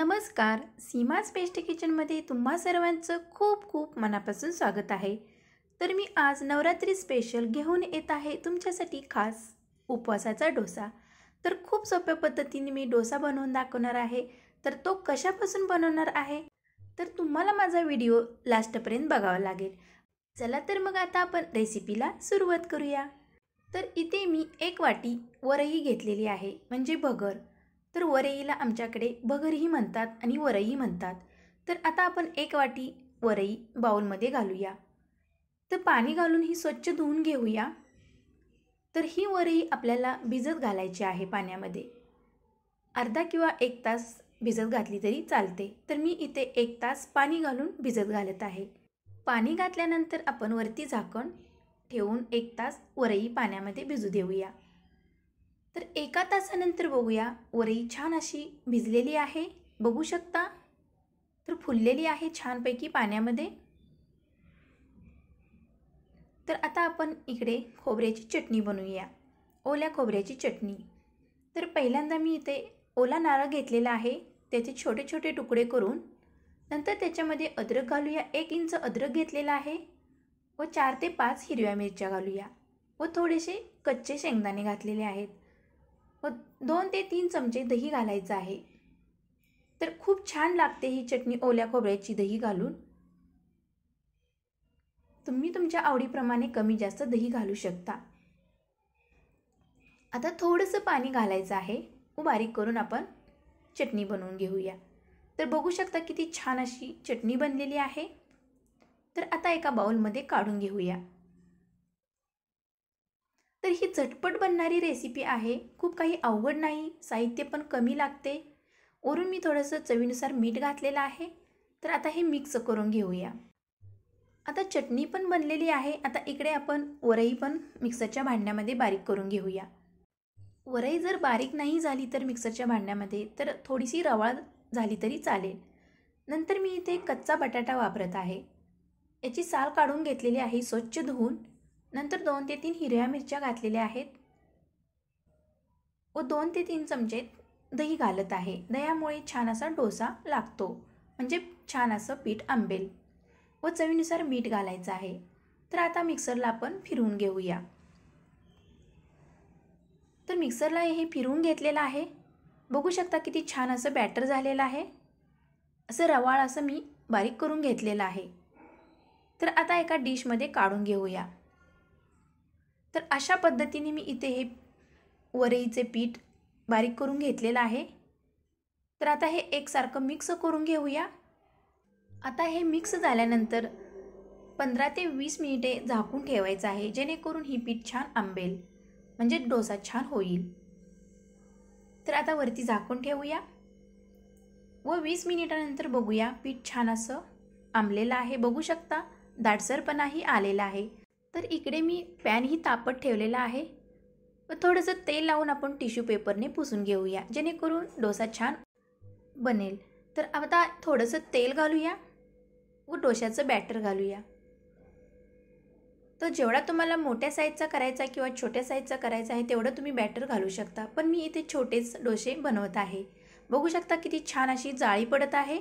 नमस्कार सीमाज बेस्ट किचनमध्ये तुम्हा सर्वांचं खूप खूप मनापासून स्वागत आहे तर मी आज नवरात्री स्पेशल घेऊन येत आहे तुमच्यासाठी खास उपवासाचा डोसा तर खूप सोप्या पद्धतीने मी डोसा बनवून दाखवणार आहे तर तो कशापासून बनवणार आहे तर तुम्हाला माझा व्हिडिओ लास्टपर्यंत बघावा लागेल चला तर मग आता आपण रेसिपीला सुरुवात करूया तर इथे मी एक वाटी वरही घेतलेली आहे म्हणजे भगर तर वरईला आमच्याकडे भगरही म्हणतात आणि वरई म्हणतात तर आता आपण एक वाटी वरई बाऊलमध्ये घालूया तर पाणी घालून ही स्वच्छ धुवून घेऊया तर ही वरई आपल्याला भिजत घालायची आहे पाण्यामध्ये अर्धा किंवा एक तास भिजत घातली तरी चालते तर मी इथे एक तास पाणी घालून भिजत घालत आहे पाणी घातल्यानंतर आपण वरती झाकण ठेवून एक तास वरई पाण्यामध्ये भिजू देऊया तर एका तासानंतर बघूया वरई छान अशी भिजलेली आहे बघू शकता तर फुललेली आहे छानपैकी पाण्यामध्ये तर आता आपण इकडे खोबऱ्याची चटणी बनवूया ओल्या खोबऱ्याची चटणी तर पहिल्यांदा मी इथे ओला नारळ घेतलेला आहे त्याचे छोटे छोटे तुकडे करून नंतर त्याच्यामध्ये अद्रक घालूया एक इंच अद्रक घेतलेला आहे व चार ते पाच हिरव्या मिरच्या घालूया व थोडेसे कच्चे शेंगदाणे घातलेले आहेत व दोन ते तीन चमचे दही घालायचं आहे तर खूप छान लागते ही चटणी ओल्या खोबऱ्याची दही घालून तुम्ही तुमच्या आवडीप्रमाणे कमी जास्त दही घालू शकता आता थोडंसं पाणी घालायचं आहे व बारीक करून आपण चटणी बनवून घेऊया तर बघू शकता किती छान अशी चटणी बनलेली आहे तर आता एका बाऊलमध्ये काढून घेऊया तर ही झटपट बनणारी रेसिपी आहे खूप काही अवघड नाही साहित्य पण कमी लागते वरून मी थोडंसं चवीनुसार मीठ घातलेलं आहे तर आता हे मिक्स करून घेऊया आता चटणी पण बनलेली आहे आता इकडे आपण वरई पण मिक्सरच्या भांड्यामध्ये बारीक करून घेऊया वरई जर बारीक नाही झाली तर मिक्सरच्या भांड्यामध्ये तर थोडीशी रवाळ झाली तरी चालेल नंतर मी इथे कच्चा बटाटा वापरत आहे याची साल काढून घेतलेली आहे स्वच्छ धुवून नंतर दोन ते तीन हिरव्या मिरच्या घातलेल्या आहेत व दोन ते तीन चमचे दही घालत आहे दह्यामुळे छान असा डोसा लागतो म्हणजे छान असं पीठ आंबेल व चवीनुसार मीठ घालायचं आहे तर आता मिक्सरला आपण फिरवून घेऊया तर मिक्सरला हे फिरवून घेतलेलं आहे बघू शकता किती छान असं बॅटर झालेलं आहे असं रवाळ असं मी बारीक करून घेतलेलं आहे तर आता एका डिशमध्ये काढून घेऊया तर अशा पद्धतीने मी इथे हे वरईचे पीठ बारीक करून घेतलेलं आहे तर आता हे एकसारखं मिक्स करून घेऊया आता हे मिक्स झाल्यानंतर पंधरा ते वीस मिनिटे झाकून ठेवायचं आहे जेणेकरून ही पीठ छान आंबेल म्हणजे डोसा छान होईल तर आता वरती झाकून ठेवूया व वीस मिनिटानंतर बघूया पीठ छान असं आंबलेलं आहे बघू शकता दाटसरपणाही आलेला आहे तर इकडे मी पॅनही तापत ठेवलेला आहे व थोडंसं तेल लावून आपण टिश्यू पेपरने पुसून घेऊया जेणेकरून डोसा छान बनेल तर आता थोडंसं तेल घालूया व डोशाचं बॅटर घालूया तर जेवढा तुम्हाला मोठ्या साईजचा करायचा किंवा छोट्या साईजचा करायचा आहे तेवढं तुम्ही बॅटर घालू शकता पण मी इथे छोटेच डोसे बनवत आहे बघू शकता किती छान अशी जाळी पडत आहे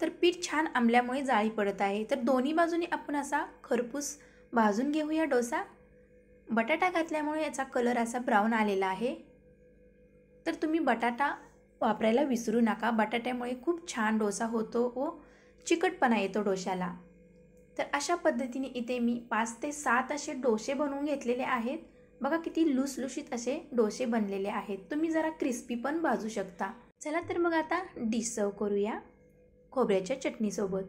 तर पीठ छान आंबल्यामुळे जाळी पडत आहे तर दोन्ही बाजूने आपण असा खरपूस भाजून घेऊया डोसा बटाटा घातल्यामुळे याचा कलर असा ब्राऊन आलेला आहे तर तुम्ही बटाटा वापरायला विसरू नका बटाट्यामुळे खूप छान डोसा होतो व चिकटपणा येतो डोशाला तर अशा पद्धतीने इथे मी पाच ते सात असे डोसे बनवून घेतलेले आहेत बघा किती लुसलुशीत असे डोसे बनलेले आहेत तुम्ही जरा क्रिस्पी पण भाजू शकता चला तर मग आता डिश सर्व करूया खोबऱ्याच्या चटणीसोबत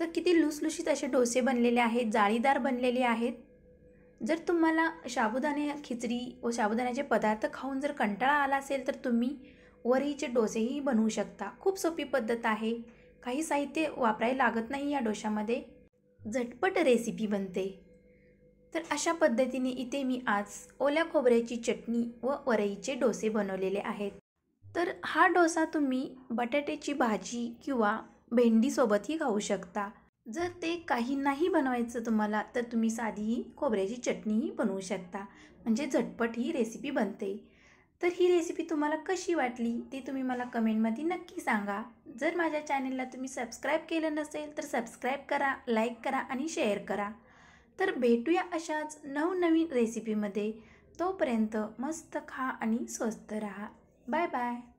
तर किती लुसलुशीत असे डोसे बनलेले आहेत जाळीदार बनलेले आहेत जर तुम्हाला साबुदाणे खिचडी व साबुदाण्याचे पदार्थ खाऊन जर कंटाळा आला असेल तर तुम्ही वरीचे डोसेही बनवू शकता खूप सोपी पद्धत आहे काही साहित्य वापरायला लागत नाही या डोशामध्ये झटपट रेसिपी बनते तर अशा पद्धतीने इथे मी आज ओल्या खोबऱ्याची चटणी व वरईचे डोसे बनवलेले आहेत तर हा डोसा तुम्ही बटाट्याची भाजी किंवा भेंडीसोबतही खाऊ शकता जर ते काही नाही बनवायचं तुम्हाला तर तुम्ही साधीही खोबऱ्याची चटणीही बनवू शकता म्हणजे झटपट ही रेसिपी बनते तर ही रेसिपी तुम्हाला कशी वाटली ते तुम्ही मला कमेंटमध्ये नक्की सांगा जर माझ्या चॅनेलला तुम्ही सबस्क्राईब केलं नसेल तर सबस्क्राईब करा लाईक करा आणि शेअर करा तर भेटूया अशाच नवनवीन रेसिपीमध्ये तोपर्यंत मस्त खा आणि स्वस्त रहा बाय बाय